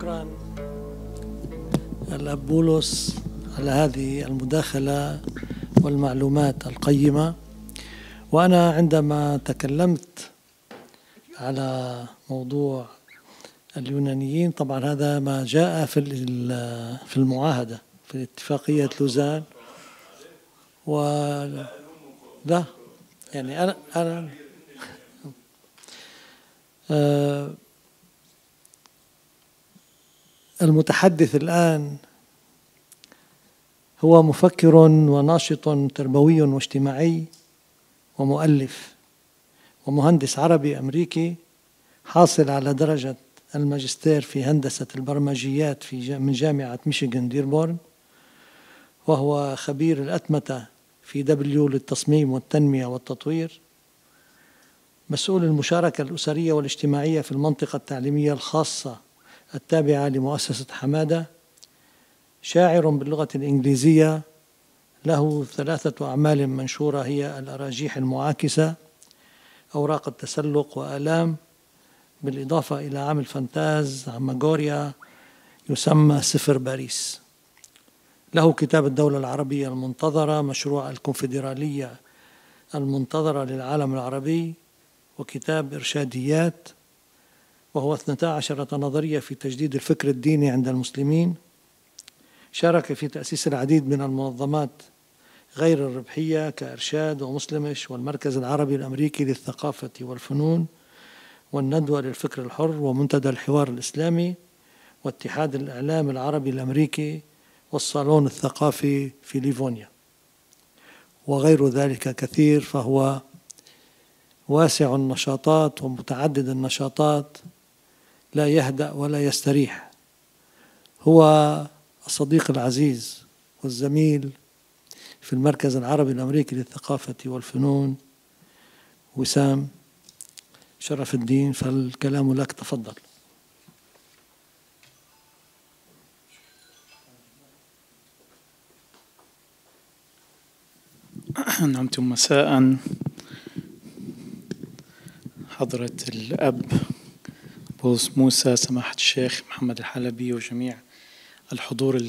شكرا الأب بولس على هذه المداخلة والمعلومات القيمة وأنا عندما تكلمت على موضوع اليونانيين طبعا هذا ما جاء في في المعاهدة في اتفاقية لوزان و لا يعني أنا أنا آه، المتحدث الآن هو مفكر وناشط تربوي واجتماعي ومؤلف ومهندس عربي أمريكي حاصل على درجة الماجستير في هندسة البرمجيات في من جامعة ميشيغان ديربورن وهو خبير الأتمتة في دبليو للتصميم والتنمية والتطوير مسؤول المشاركة الأسرية والاجتماعية في المنطقة التعليمية الخاصة التابعة لمؤسسة حمادة شاعر باللغة الإنجليزية له ثلاثة أعمال منشورة هي الأراجيح المعاكسة أوراق التسلق وآلام بالإضافة إلى عمل فانتاز عماجوريا يسمى سفر باريس له كتاب الدولة العربية المنتظرة مشروع الكونفدرالية المنتظرة للعالم العربي وكتاب إرشاديات وهو 12 نظرية في تجديد الفكر الديني عند المسلمين شارك في تأسيس العديد من المنظمات غير الربحية كإرشاد ومسلمش والمركز العربي الأمريكي للثقافة والفنون والندوة للفكر الحر ومنتدى الحوار الإسلامي واتحاد الإعلام العربي الأمريكي والصالون الثقافي في ليفونيا وغير ذلك كثير فهو واسع النشاطات ومتعدد النشاطات لا يهدأ ولا يستريح هو الصديق العزيز والزميل في المركز العربي الأمريكي للثقافة والفنون وسام شرف الدين فالكلام لك تفضل نعمتم مساء حضرة الأب بولس موسى سماحة الشيخ محمد الحلبي وجميع الحضور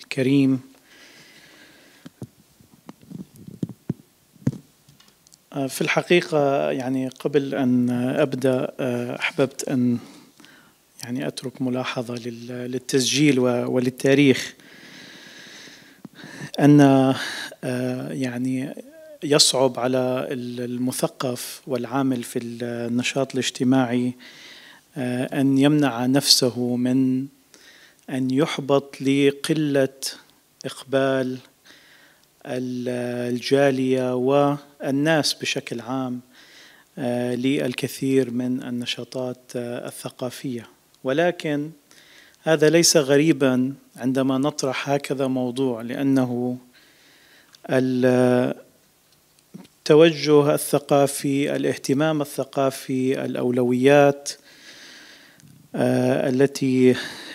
الكريم آه، في الحقيقة يعني قبل أن أبدأ آه، أحببت أن يعني أترك ملاحظة للتسجيل وللتاريخ أن آه، يعني يصعب على المثقف والعامل في النشاط الاجتماعي آه، أن يمنع نفسه من أن يحبط لقلة إقبال الجالية والناس بشكل عام آه، للكثير من النشاطات آه، الثقافية ولكن هذا ليس غريبا عندما نطرح هكذا موضوع لأنه التوجه الثقافي الاهتمام الثقافي الأولويات آه، التي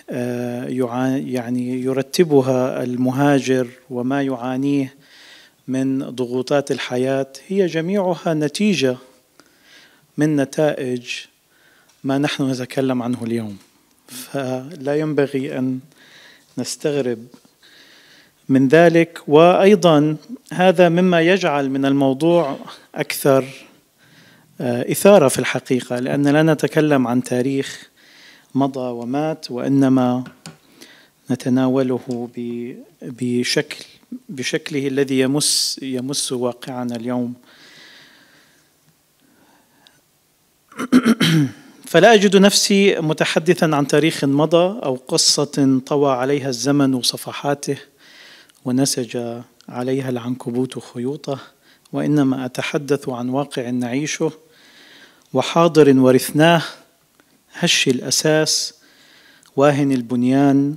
آه، يعني يرتبها المهاجر وما يعانيه من ضغوطات الحياة هي جميعها نتيجة من نتائج ما نحن نتكلم عنه اليوم فلا ينبغي أن نستغرب من ذلك وأيضا هذا مما يجعل من الموضوع أكثر آه، إثارة في الحقيقة لأننا لا نتكلم عن تاريخ مضى ومات وإنما نتناوله بشكل بشكله الذي يمس يمس واقعنا اليوم فلا أجد نفسي متحدثا عن تاريخ مضى أو قصة طوى عليها الزمن صفحاته ونسج عليها العنكبوت خيوطه وإنما أتحدث عن واقع نعيشه وحاضر ورثناه هش الأساس واهن البنيان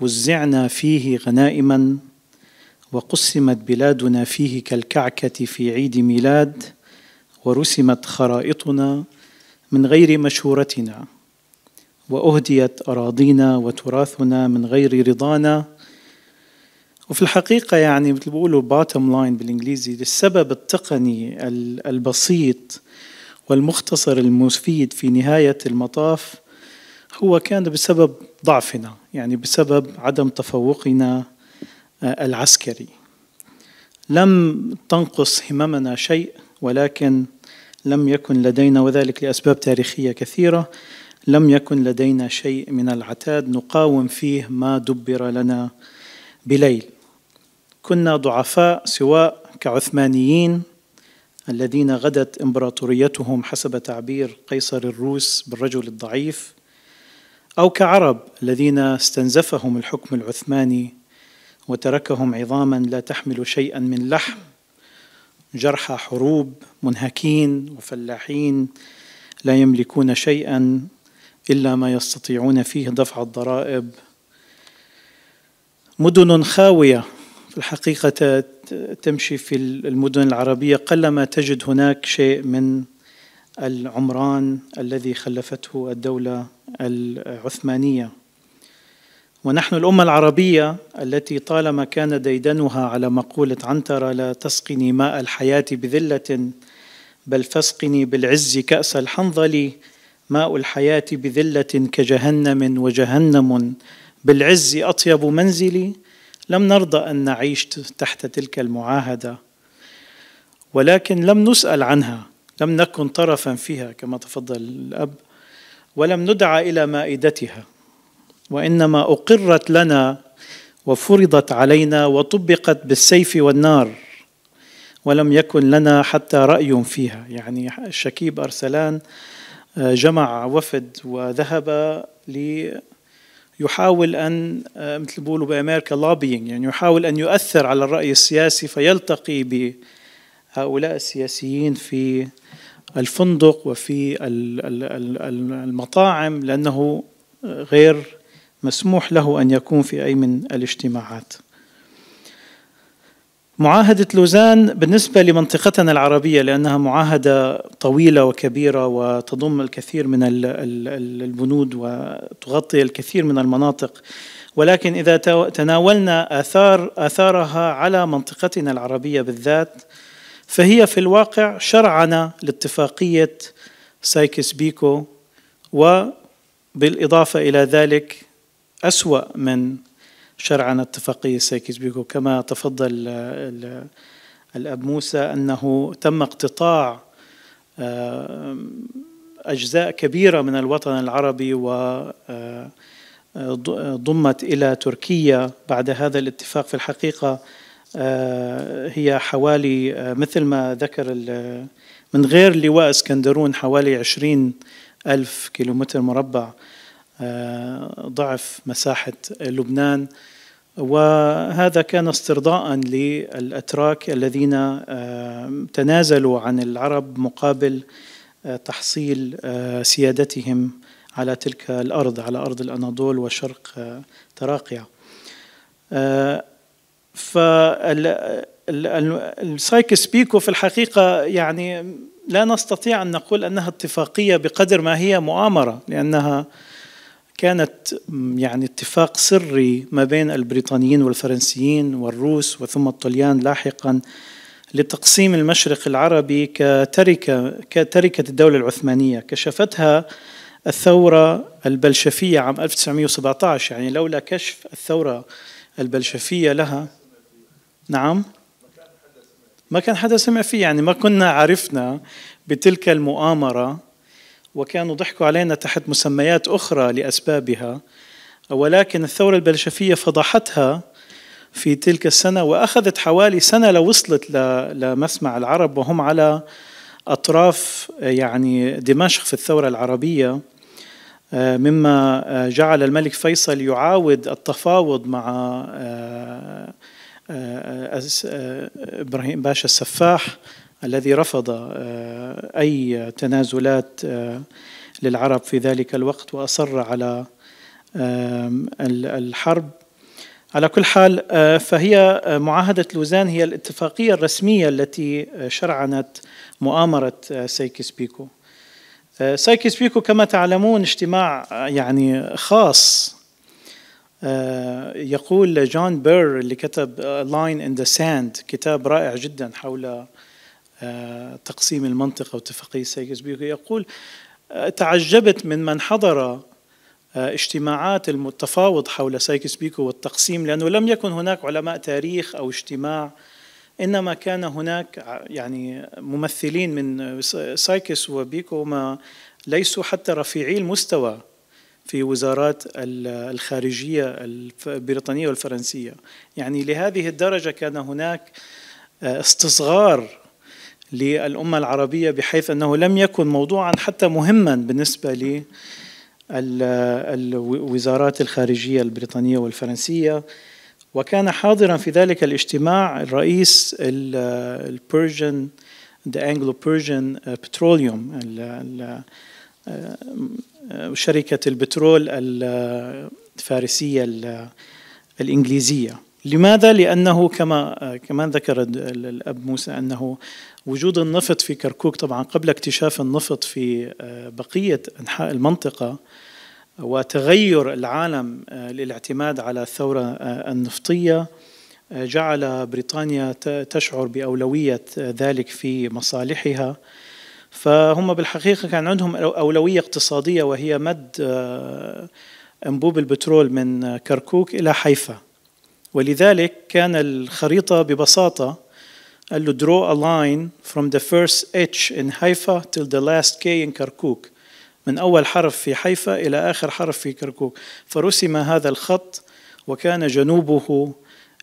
وزعنا فيه غنائما وقسمت بلادنا فيه كالكعكة في عيد ميلاد ورسمت خرائطنا من غير مشورتنا وأهديت أراضينا وتراثنا من غير رضانا وفي الحقيقة يعني مثل بيقولوا bottom line بالإنجليزي للسبب التقني البسيط والمختصر المفيد في نهاية المطاف هو كان بسبب ضعفنا يعني بسبب عدم تفوقنا آه، العسكري لم تنقص هممنا شيء ولكن لم يكن لدينا وذلك لأسباب تاريخية كثيرة لم يكن لدينا شيء من العتاد نقاوم فيه ما دبر لنا بليل كنا ضعفاء سواء كعثمانيين الذين غدت امبراطوريتهم حسب تعبير قيصر الروس بالرجل الضعيف او كعرب الذين استنزفهم الحكم العثماني وتركهم عظاما لا تحمل شيئا من لحم جرحى حروب منهكين وفلاحين لا يملكون شيئا الا ما يستطيعون فيه دفع الضرائب مدن خاويه الحقيقة تمشي في المدن العربية قلما تجد هناك شيء من العمران الذي خلفته الدولة العثمانية ونحن الأمة العربية التي طالما كان ديدنها على مقولة عنترة لا تسقني ماء الحياة بذلة بل فاسقني بالعز كأس الحنظل ماء الحياة بذلة كجهنم وجهنم بالعز أطيب منزلي لم نرضى أن نعيش تحت تلك المعاهدة ولكن لم نسأل عنها لم نكن طرفا فيها كما تفضل الأب ولم ندعى إلى مائدتها وإنما أقرت لنا وفرضت علينا وطبقت بالسيف والنار ولم يكن لنا حتى رأي فيها يعني شكيب أرسلان آه، جمع وفد وذهب لي يحاول أن آه، مثل بيقولوا بأمريكا لوبينج يعني يحاول أن يؤثر على الرأي السياسي فيلتقي بهؤلاء السياسيين في الفندق وفي المطاعم لأنه غير مسموح له أن يكون في أي من الاجتماعات معاهدة لوزان بالنسبة لمنطقتنا العربية لأنها معاهدة طويلة وكبيرة وتضم الكثير من البنود وتغطي الكثير من المناطق ولكن إذا تناولنا آثار آثارها على منطقتنا العربية بالذات فهي في الواقع شرعنة لاتفاقية سايكس بيكو وبالإضافة إلى ذلك أسوأ من شرعا اتفاقية سايكس-بيكو كما تفضل آه، الأب موسى أنه تم اقتطاع آه، أجزاء كبيرة من الوطن العربي و آه، ضمت إلى تركيا بعد هذا الاتفاق في الحقيقة هي حوالي مثل ما ذكر من غير لواء اسكندرون حوالي 20 ألف كيلومتر مربع آه، ضعف مساحة لبنان وهذا كان استرضاء للأتراك الذين آه، تنازلوا عن العرب مقابل آه، تحصيل سيادتهم على تلك الأرض على أرض الأناضول وشرق تراقيا فالسايكس بيكو في الحقيقة يعني لا نستطيع أن نقول أنها اتفاقية بقدر ما هي مؤامرة لأنها كانت يعني اتفاق سري ما بين البريطانيين والفرنسيين والروس وثم الطليان لاحقا لتقسيم المشرق العربي كتركة كتركة الدولة العثمانية كشفتها الثورة البلشفية عام 1917 يعني لولا كشف الثورة البلشفية لها نعم ما كان حدا سمع فيه يعني ما كنا عرفنا بتلك المؤامرة وكانوا ضحكوا علينا تحت مسميات أخرى لأسبابها ولكن الثورة البلشفية فضحتها في تلك السنة وأخذت حوالي سنة لوصلت لمسمع العرب وهم على أطراف يعني دمشق في الثورة العربية مما جعل الملك فيصل يعاود التفاوض مع آه، آه، آه، إبراهيم باشا السفاح الذي رفض آه، أي تنازلات آه، للعرب في ذلك الوقت وأصر على آه، الحرب على كل حال فهي معاهدة لوزان هي الاتفاقية الرسمية التي شرعنت مؤامرة سايكس بيكو سايكس بيكو كما تعلمون اجتماع يعني خاص يقول جون بير اللي كتب لاين ان ذا ساند كتاب رائع جدا حول آه، تقسيم المنطقة واتفاقية سايكس بيكو يقول آه، تعجبت من من حضر آه، اجتماعات التفاوض حول سايكس بيكو والتقسيم لأنه لم يكن هناك علماء تاريخ أو اجتماع إنما كان هناك يعني ممثلين من سايكس وبيكو ما ليسوا حتى رفيعي المستوى في وزارات الخارجية البريطانية والفرنسية يعني لهذه الدرجة كان هناك استصغار للأمة العربية بحيث أنه لم يكن موضوعا حتى مهما بالنسبة للوزارات الخارجية البريطانية والفرنسية وكان حاضرا في ذلك الاجتماع الرئيس البيرجن the Anglo-Persian uh, Petroleum uh, شركة البترول الفارسية الإنجليزية لماذا؟ لأنه كما كمان ذكر الأب موسى أنه وجود النفط في كركوك طبعا قبل اكتشاف النفط في آه، بقية أنحاء المنطقة وتغير العالم آه، للاعتماد على الثورة آه، النفطية جعل بريطانيا تشعر بأولوية ذلك في مصالحها فهم بالحقيقة كان عندهم أولوية اقتصادية وهي مد أنبوب البترول من كركوك إلى حيفا ولذلك كان الخريطة ببساطة قال له draw a line from the first H in Haifa till the last K in Kirkuk من أول حرف في حيفا إلى آخر حرف في كركوك فرسم هذا الخط وكان جنوبه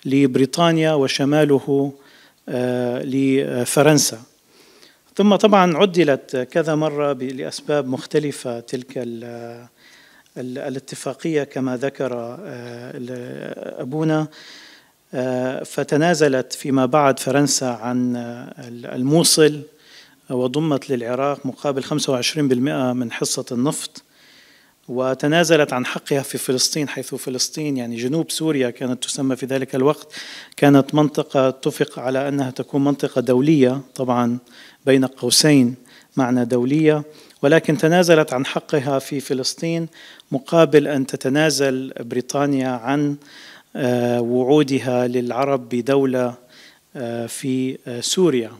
لبريطانيا وشماله آه، لفرنسا ثم طبعا عدلت كذا مرة لأسباب مختلفة تلك الاتفاقية كما ذكر آه، أبونا فتنازلت فيما بعد فرنسا عن الموصل وضمت للعراق مقابل 25% من حصة النفط وتنازلت عن حقها في فلسطين حيث فلسطين يعني جنوب سوريا كانت تسمى في ذلك الوقت كانت منطقة اتفق على أنها تكون منطقة دولية طبعا بين قوسين معنى دولية ولكن تنازلت عن حقها في فلسطين مقابل أن تتنازل بريطانيا عن آه، وعودها للعرب بدولة آه، في آه، سوريا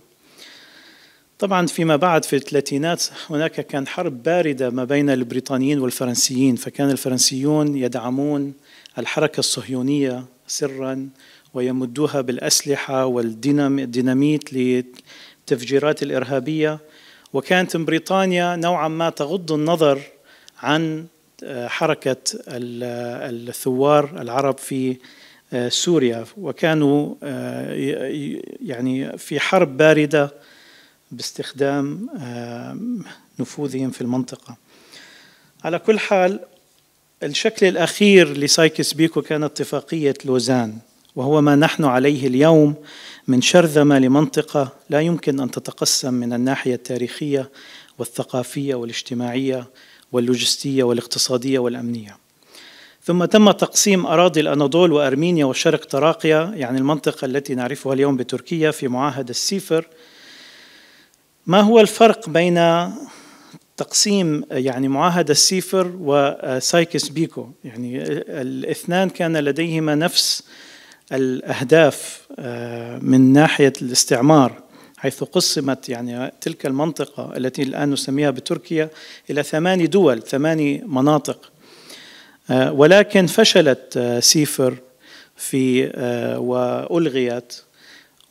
طبعا فيما بعد في الثلاثينات هناك كان حرب باردة ما بين البريطانيين والفرنسيين فكان الفرنسيون يدعمون الحركة الصهيونية سرا ويمدوها بالأسلحة والديناميت للتفجيرات الإرهابية وكانت بريطانيا نوعا ما تغض النظر عن حركة الثوار العرب في آه، سوريا وكانوا آه، يعني في حرب باردة باستخدام آه، نفوذهم في المنطقة على كل حال الشكل الأخير لسايكس بيكو كان اتفاقية لوزان وهو ما نحن عليه اليوم من شرذمة لمنطقة لا يمكن أن تتقسم من الناحية التاريخية والثقافية والاجتماعية واللوجستية والاقتصادية والأمنية ثم تم تقسيم أراضي الأناضول وأرمينيا وشرق تراقيا يعني المنطقة التي نعرفها اليوم بتركيا في معاهدة السيفر ما هو الفرق بين تقسيم يعني معاهدة السيفر وسايكس بيكو يعني الاثنان كان لديهما نفس الأهداف آه، من ناحية الاستعمار حيث قسمت يعني تلك المنطقة التي الآن نسميها بتركيا إلى ثماني دول ثماني مناطق آه، ولكن فشلت آه، سيفر في آه، وألغيت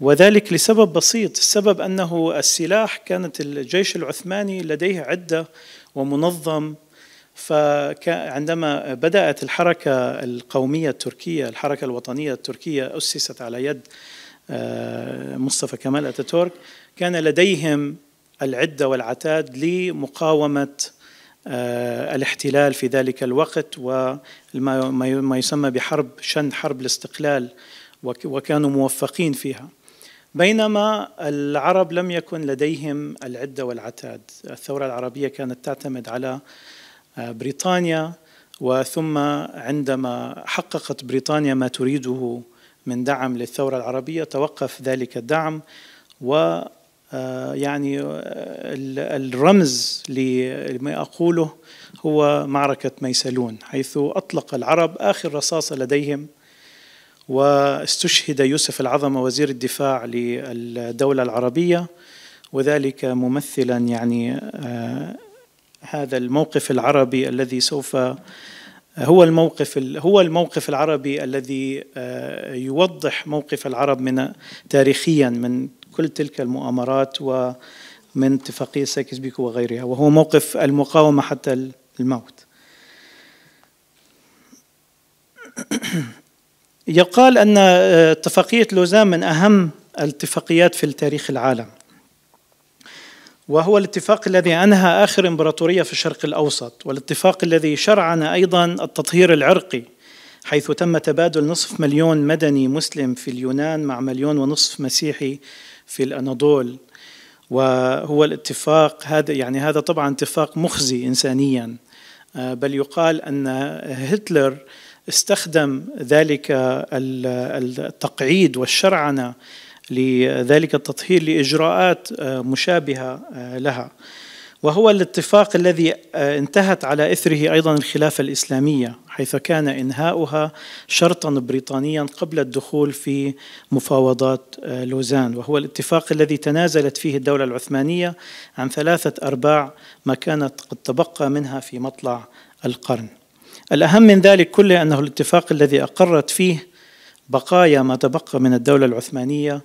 وذلك لسبب بسيط السبب أنه السلاح كانت الجيش العثماني لديه عدة ومنظم فعندما بدأت الحركة القومية التركية الحركة الوطنية التركية أسست على يد مصطفى كمال اتاتورك كان لديهم العده والعتاد لمقاومه آه، الاحتلال في ذلك الوقت وما يسمى بحرب شن حرب الاستقلال وكانوا موفقين فيها بينما العرب لم يكن لديهم العده والعتاد الثوره العربيه كانت تعتمد على آه، بريطانيا وثم عندما حققت بريطانيا ما تريده من دعم للثورة العربية توقف ذلك الدعم و آه، يعني آه، الرمز لما أقوله هو معركة ميسلون حيث أطلق العرب آخر رصاصة لديهم واستشهد يوسف العظمة وزير الدفاع للدولة العربية وذلك ممثلا يعني آه، هذا الموقف العربي الذي سوف هو الموقف هو الموقف العربي الذي آه، يوضح موقف العرب من تاريخيا من كل تلك المؤامرات ومن اتفاقيه سايكس بيكو وغيرها وهو موقف المقاومه حتى الموت. يقال ان آه، اتفاقيه لوزان من اهم الاتفاقيات في تاريخ العالم وهو الاتفاق الذي أنهى آخر إمبراطورية في الشرق الأوسط والاتفاق الذي شرعن أيضا التطهير العرقي حيث تم تبادل نصف مليون مدني مسلم في اليونان مع مليون ونصف مسيحي في الأناضول وهو الاتفاق هذا يعني هذا طبعا اتفاق مخزي إنسانيا آه، بل يقال أن هتلر استخدم ذلك التقعيد والشرعنة لذلك التطهير لإجراءات آه، مشابهة آه، لها وهو الاتفاق الذي آه، انتهت على اثره ايضا الخلافه الاسلاميه حيث كان انهاؤها شرطا بريطانيا قبل الدخول في مفاوضات لوزان وهو الاتفاق الذي تنازلت فيه الدوله العثمانيه عن ثلاثه ارباع ما كانت قد تبقى منها في مطلع القرن. الاهم من ذلك كله انه الاتفاق الذي اقرت فيه بقايا ما تبقى من الدوله العثمانيه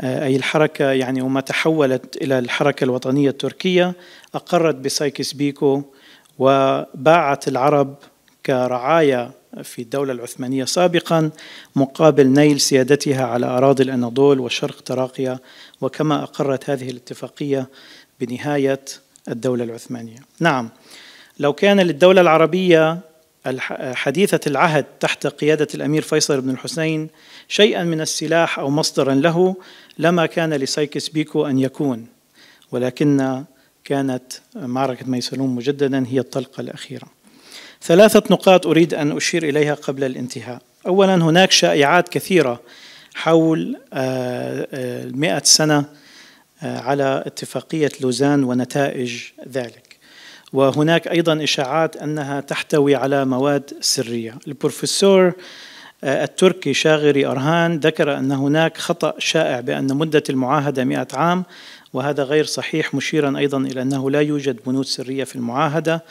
آه، أي الحركة يعني وما تحولت إلى الحركة الوطنية التركية أقرت بسايكس بيكو وباعت العرب كرعايا في الدولة العثمانية سابقا مقابل نيل سيادتها على أراضي الأناضول وشرق تراقيا وكما أقرت هذه الاتفاقية بنهاية الدولة العثمانية نعم لو كان للدولة العربية حديثة العهد تحت قيادة الأمير فيصل بن الحسين شيئا من السلاح أو مصدرا له لما كان لسايكس بيكو أن يكون ولكن كانت معركة ميسلون مجددا هي الطلقة الأخيرة ثلاثة نقاط أريد أن أشير إليها قبل الانتهاء أولا هناك شائعات كثيرة حول آه، آه، مئة سنة آه، على اتفاقية لوزان ونتائج ذلك وهناك أيضا إشاعات أنها تحتوي على مواد سرية البروفيسور آه، التركي شاغري أرهان ذكر أن هناك خطأ شائع بأن مدة المعاهدة 100 عام وهذا غير صحيح مشيرا أيضا إلى أنه لا يوجد بنود سرية في المعاهدة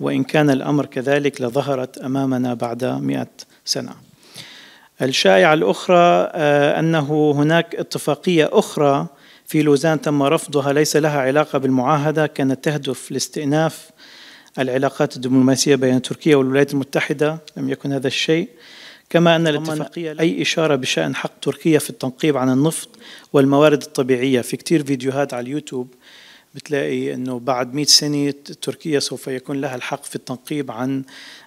وإن كان الأمر كذلك لظهرت أمامنا بعد 100 سنة الشائعة الأخرى آه، أنه هناك اتفاقية أخرى في لوزان تم رفضها ليس لها علاقة بالمعاهدة كانت تهدف لاستئناف العلاقات الدبلوماسية بين تركيا والولايات المتحدة لم يكن هذا الشيء كما أن الاتفاقية أي إشارة بشأن حق تركيا في التنقيب عن النفط والموارد الطبيعية في كتير فيديوهات على اليوتيوب بتلاقي أنه بعد 100 سنة تركيا سوف يكون لها الحق في التنقيب عن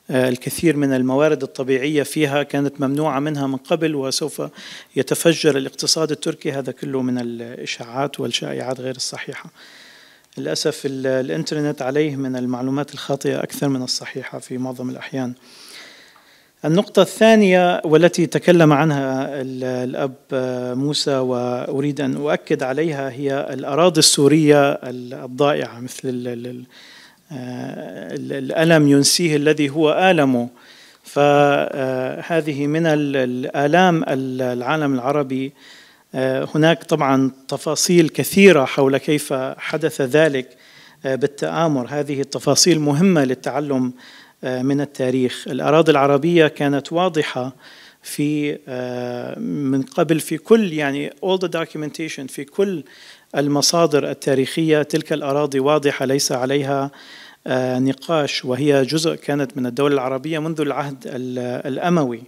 آه، الكثير من الموارد الطبيعية فيها كانت ممنوعة منها من قبل وسوف يتفجر الاقتصاد التركي هذا كله من الإشاعات والشائعات غير الصحيحة للأسف الإنترنت عليه من المعلومات الخاطئة أكثر من الصحيحة في معظم الأحيان النقطة الثانية والتي تكلم عنها الأب آه، موسى وأريد أن أؤكد عليها هي الأراضي السورية الضائعة مثل آه، الألم ينسيه الذي هو آلمه فهذه من الآلام العالم العربي آه، هناك طبعا تفاصيل كثيرة حول كيف حدث ذلك بالتآمر هذه التفاصيل مهمة للتعلم آه، من التاريخ الأراضي العربية كانت واضحة في آه، من قبل في كل يعني all the documentation في كل المصادر التاريخية تلك الأراضي واضحة ليس عليها آه، نقاش وهي جزء كانت من الدولة العربية منذ العهد الأموي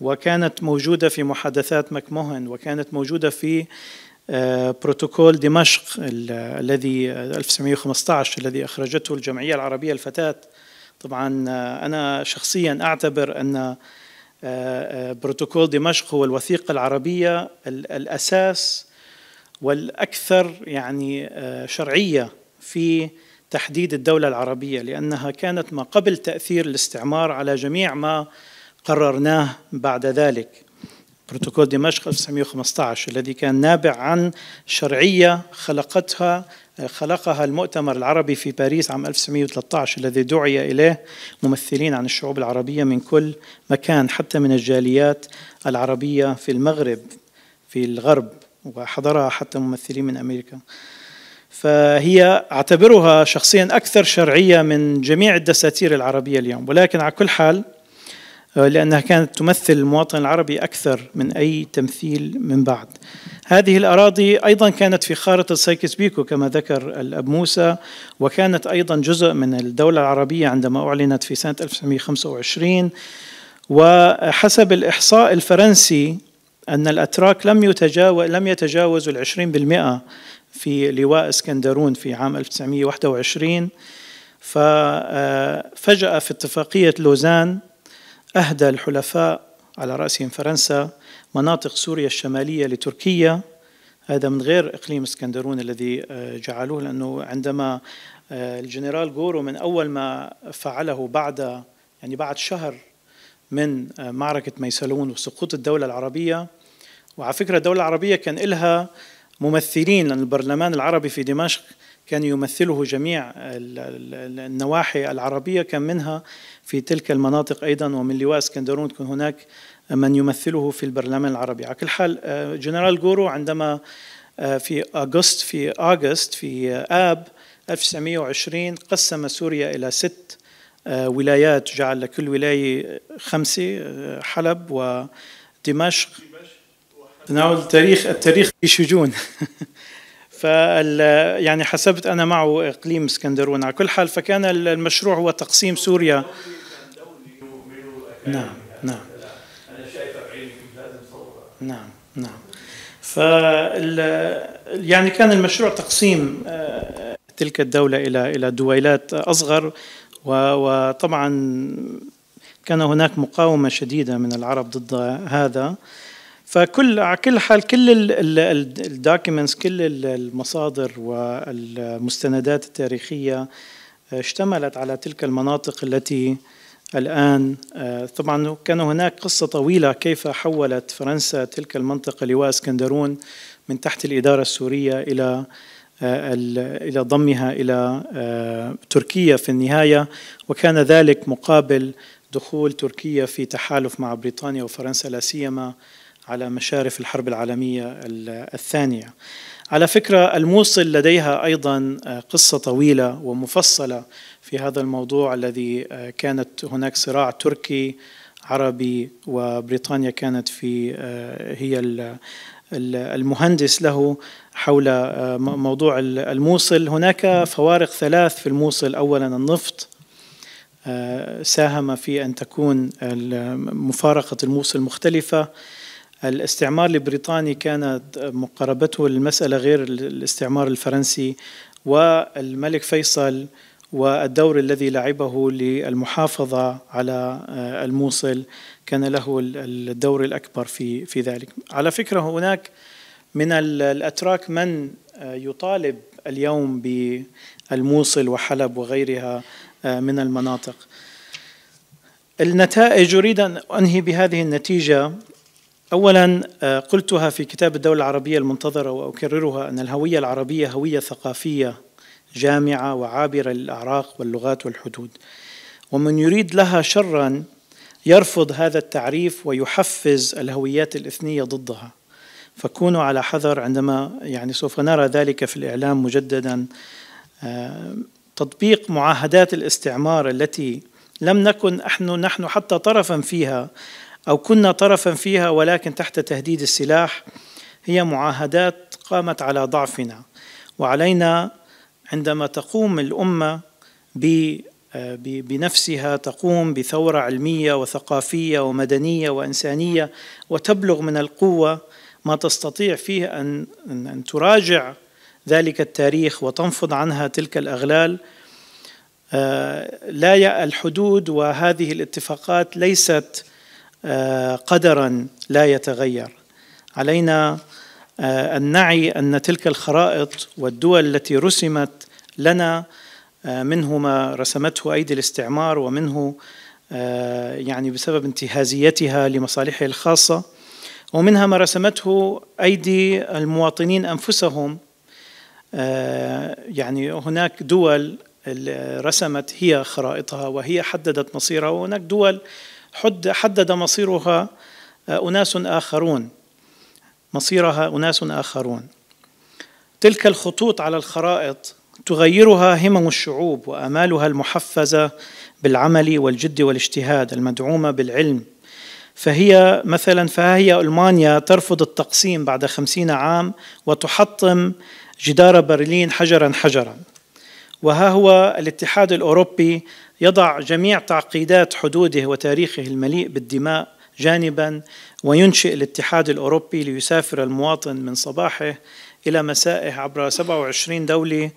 وكانت موجودة في محادثات مكمهن وكانت موجودة في بروتوكول دمشق الذي 1915 الذي أخرجته الجمعية العربية الفتاة طبعا آه، أنا شخصيا أعتبر أن آه، آه، بروتوكول دمشق هو الوثيقة العربية الأساس والأكثر يعني شرعية في تحديد الدولة العربية لأنها كانت ما قبل تأثير الاستعمار على جميع ما قررناه بعد ذلك بروتوكول دمشق 1915 الذي كان نابع عن شرعية خلقتها خلقها المؤتمر العربي في باريس عام 1913 الذي دعي إليه ممثلين عن الشعوب العربية من كل مكان حتى من الجاليات العربية في المغرب في الغرب وحضرها حتى ممثلين من أمريكا فهي أعتبرها شخصيا أكثر شرعية من جميع الدساتير العربية اليوم ولكن على كل حال آه، لأنها كانت تمثل المواطن العربي أكثر من أي تمثيل من بعد هذه الأراضي أيضا كانت في خارطة سايكس بيكو كما ذكر الأب موسى وكانت أيضا جزء من الدولة العربية عندما أعلنت في سنة 1925 وحسب الإحصاء الفرنسي أن الأتراك لم يتجاوز لم يتجاوزوا العشرين بالمئة في لواء اسكندرون في عام 1921 ففجأة آه، في اتفاقية لوزان أهدى الحلفاء على رأسهم فرنسا مناطق سوريا الشمالية لتركيا هذا من غير إقليم اسكندرون الذي آه، جعلوه لأنه عندما آه، الجنرال غورو من أول ما فعله بعد يعني بعد شهر من آه، معركة ميسلون وسقوط الدولة العربية وعلى فكرة الدولة العربية كان لها ممثلين لأن البرلمان العربي في دمشق كان يمثله جميع النواحي العربية كان منها في تلك المناطق أيضا ومن لواء اسكندرون كان هناك من يمثله في البرلمان العربي على كل حال آه، جنرال جورو عندما آه، في أغسط في أغسط في آب 1920 قسم سوريا إلى ست آه، ولايات جعل لكل ولاية خمسة حلب ودمشق تناول التاريخ التاريخ في شجون ف يعني حسبت انا معه اقليم اسكندرون على كل حال فكان المشروع هو تقسيم سوريا نعم نعم نعم نعم ف يعني كان المشروع تقسيم آه، تلك الدولة إلى إلى دويلات أصغر وطبعا كان هناك مقاومة شديدة من العرب ضد هذا فكل على كل حال كل الدوكيومنتس كل المصادر والمستندات التاريخيه آه، اشتملت على تلك المناطق التي الآن آه، طبعا كان هناك قصة طويلة كيف حولت فرنسا تلك المنطقة لواء اسكندرون من تحت الإدارة السورية إلى آه، إلى ضمها إلى تركيا في النهاية وكان ذلك مقابل دخول تركيا في تحالف مع بريطانيا وفرنسا لا سيما على مشارف الحرب العالمية الثانية على فكرة الموصل لديها أيضا آه، قصة طويلة ومفصلة في هذا الموضوع الذي آه، كانت هناك صراع تركي عربي وبريطانيا كانت في آه، هي المهندس له حول موضوع الموصل هناك فوارق ثلاث في الموصل أولا النفط ساهم في أن تكون مفارقة الموصل مختلفة الاستعمار البريطاني كانت مقاربته للمسألة غير الاستعمار الفرنسي والملك فيصل والدور الذي لعبه للمحافظة على آه، الموصل كان له الدور الأكبر في في ذلك على فكرة هناك من الأتراك من آه، يطالب اليوم بالموصل وحلب وغيرها آه، من المناطق النتائج أريد أن أنهي بهذه النتيجة اولا آه، قلتها في كتاب الدوله العربيه المنتظره واكررها ان الهويه العربيه هويه ثقافيه جامعه وعابره للاعراق واللغات والحدود ومن يريد لها شرا يرفض هذا التعريف ويحفز الهويات الاثنيه ضدها فكونوا على حذر عندما يعني سوف نرى ذلك في الاعلام مجددا آه، تطبيق معاهدات الاستعمار التي لم نكن نحن نحن حتى طرفا فيها أو كنا طرفا فيها ولكن تحت تهديد السلاح هي معاهدات قامت على ضعفنا وعلينا عندما تقوم الأمة بنفسها تقوم بثورة علمية وثقافية ومدنية وإنسانية وتبلغ من القوة ما تستطيع فيه أن, أن تراجع ذلك التاريخ وتنفض عنها تلك الأغلال آه، لا الحدود وهذه الاتفاقات ليست آه، قدرا لا يتغير علينا آه، ان نعي ان تلك الخرائط والدول التي رسمت لنا آه، منه ما رسمته ايدي الاستعمار ومنه يعني بسبب انتهازيتها لمصالحه الخاصه ومنها ما رسمته ايدي المواطنين انفسهم يعني هناك دول رسمت هي خرائطها وهي حددت مصيرها وهناك دول حد حدد مصيرها آه، أناس آخرون مصيرها أناس آخرون تلك الخطوط على الخرائط تغيرها همم الشعوب وآمالها المحفزة بالعمل والجد والاجتهاد المدعومة بالعلم فهي مثلا فهي ألمانيا ترفض التقسيم بعد خمسين عام وتحطم جدار برلين حجرا حجرا وها هو الاتحاد الأوروبي يضع جميع تعقيدات حدوده وتاريخه المليء بالدماء جانبا وينشئ الاتحاد الاوروبي ليسافر المواطن من صباحه الى مسائه عبر 27 دوله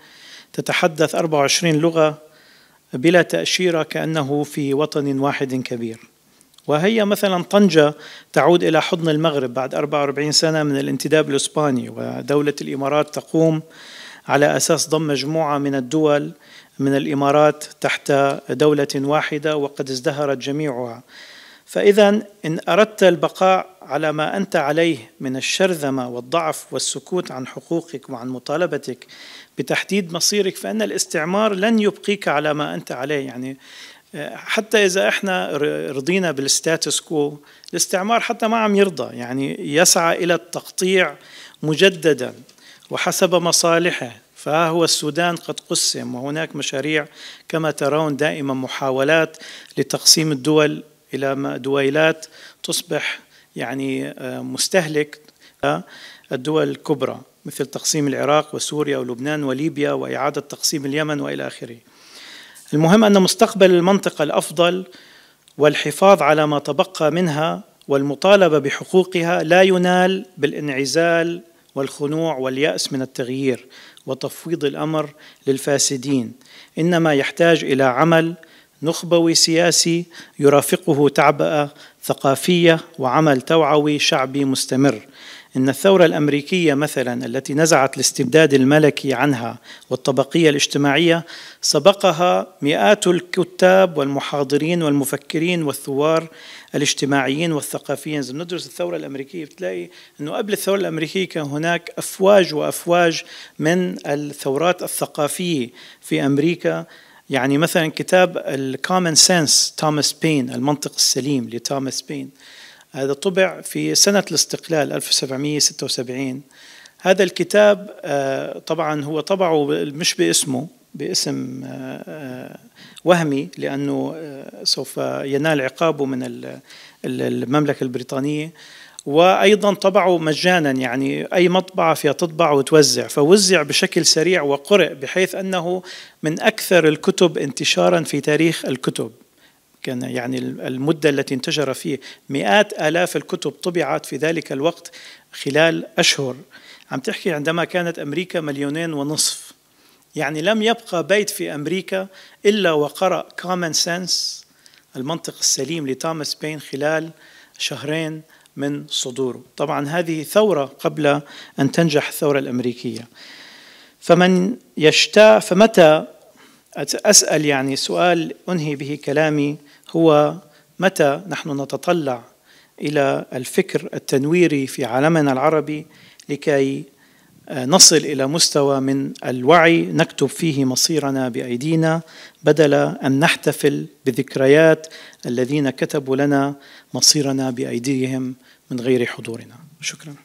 تتحدث 24 لغه بلا تاشيره كانه في وطن واحد كبير. وهي مثلا طنجة تعود إلى حضن المغرب بعد 44 سنة من الانتداب الإسباني ودولة الإمارات تقوم على أساس ضم مجموعة من الدول من الامارات تحت دوله واحده وقد ازدهرت جميعها فاذا ان اردت البقاء على ما انت عليه من الشرذمه والضعف والسكوت عن حقوقك وعن مطالبتك بتحديد مصيرك فان الاستعمار لن يبقيك على ما انت عليه يعني آه، حتى اذا احنا رضينا بالستاتس كو الاستعمار حتى ما عم يرضى يعني يسعى الى التقطيع مجددا وحسب مصالحه فهو السودان قد قسم وهناك مشاريع كما ترون دائما محاولات لتقسيم الدول إلى دويلات تصبح يعني آه، مستهلك آه، الدول الكبرى مثل تقسيم العراق وسوريا ولبنان وليبيا وإعادة تقسيم اليمن وإلى آخره المهم أن مستقبل المنطقة الأفضل والحفاظ على ما تبقى منها والمطالبة بحقوقها لا ينال بالانعزال والخنوع واليأس من التغيير وتفويض الامر للفاسدين انما يحتاج الى عمل نخبوي سياسي يرافقه تعبئه ثقافيه وعمل توعوي شعبي مستمر ان الثوره الامريكيه مثلا التي نزعت الاستبداد الملكي عنها والطبقيه الاجتماعيه سبقها مئات الكتاب والمحاضرين والمفكرين والثوار الاجتماعيين والثقافيين اذا ندرس الثوره الامريكيه بتلاقي انه قبل الثوره الامريكيه كان هناك افواج وافواج من الثورات الثقافيه في امريكا يعني مثلا كتاب الكومن سنس توماس بين المنطق السليم لتوماس بين هذا طبع في سنة الاستقلال 1776 هذا الكتاب آه، طبعا هو طبعه مش باسمه باسم آه، آه، وهمي لأنه سوف ينال عقابه من المملكة البريطانية وايضا طبعه مجانا يعني اي مطبعه فيها تطبع وتوزع فوزع بشكل سريع وقرئ بحيث انه من اكثر الكتب انتشارا في تاريخ الكتب كان يعني المدة التي انتشر فيه مئات آلاف الكتب طبعت في ذلك الوقت خلال أشهر عم تحكي عندما كانت أمريكا مليونين ونصف يعني لم يبقى بيت في أمريكا إلا وقرأ Common Sense المنطق السليم لتوماس بين خلال شهرين من صدوره طبعا هذه ثورة قبل أن تنجح الثورة الأمريكية فمن يشتاء فمتى أسأل يعني سؤال أنهي به كلامي هو متى نحن نتطلع الى الفكر التنويري في عالمنا العربي لكي آه، نصل الى مستوى من الوعي نكتب فيه مصيرنا بايدينا بدل ان نحتفل بذكريات الذين كتبوا لنا مصيرنا بايديهم من غير حضورنا شكرا